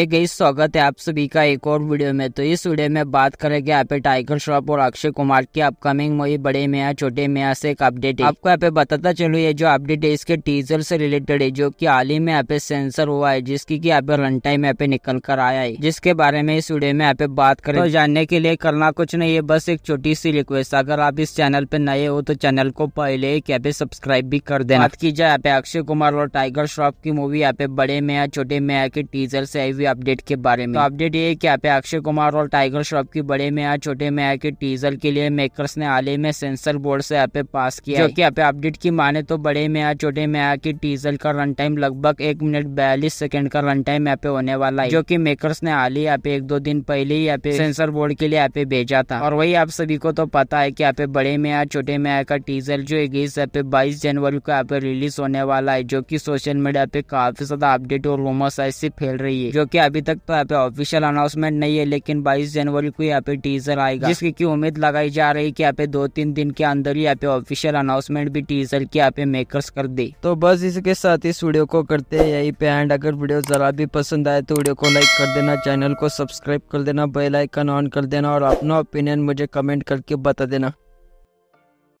एक गई स्वागत है आप सभी का एक और वीडियो में तो इस वीडियो में बात करेंगे यहाँ पे टाइगर श्रॉफ और अक्षय कुमार की अपकमिंग मूवी बड़े मियाँ छोटे मियाँ से एक अपडेट है आपको यहाँ पे बताता चलो ये जो अपडेट है इसके टीजर से रिलेटेड है जो कि हाल ही में यहाँ पे सेंसर हुआ है जिसकी की यहाँ पे रन टाइम यहाँ पे निकल कर आया है जिसके बारे में इस वीडियो में यहाँ पे बात करें तो जानने के लिए करना कुछ नहीं है बस एक छोटी सी रिक्वेस्ट अगर आप इस चैनल पे नए हो तो चैनल को पहले यहाँ पे सब्सक्राइब भी कर देना बात की जाए यहाँ पे अक्षय कुमार और टाइगर श्रॉफ की मूवी यहाँ पे बड़े मियाँ छोटे मियाँ के टीजर से आई मूवी अपडेट के बारे में तो अपडेट ये क्या पे अक्षय कुमार और टाइगर श्रॉफ की बड़े में आ छोटे में आ के टीजर के लिए मेकर्स ने हाल ही में सेंसर बोर्ड से यहाँ पे पास किया जो की पे अपडेट की माने तो बड़े में आ छोटे में आ के टीजर का रन टाइम लगभग एक मिनट बयालीस सेकंड का रन टाइम यहाँ पे होने वाला है जो की मेकर्स ने हाल ही यहाँ पे एक दो दिन पहले ही यहाँ पे सेंसर बोर्ड के लिए यहाँ पे भेजा था और वही आप सभी को तो पता है की यहाँ पे बड़े में आ छोटे में आ का टीजर जो इक्कीस पे बाईस जनवरी को यहाँ पे रिलीज होने वाला है जो की सोशल मीडिया पे काफी ज्यादा अपडेट और रूमर्स ऐसी फैल रही है जो क्योंकि अभी तक तो यहाँ पे ऑफिशियल अनाउंसमेंट नहीं है लेकिन 22 जनवरी को यहाँ पे टीजर आएगा जिसकी की उम्मीद लगाई जा रही कि यहाँ पे दो तीन दिन के अंदर ही यहाँ पे ऑफिशियल अनाउंसमेंट भी टीजर की यहाँ पे मेकर्स कर दे तो बस इसके साथ इस वीडियो को करते हैं यही पे एंड अगर वीडियो जरा भी पसंद आए तो वीडियो को लाइक कर देना चैनल को सब्सक्राइब कर देना बेलाइकन ऑन कर देना और अपना ओपिनियन मुझे कमेंट करके बता देना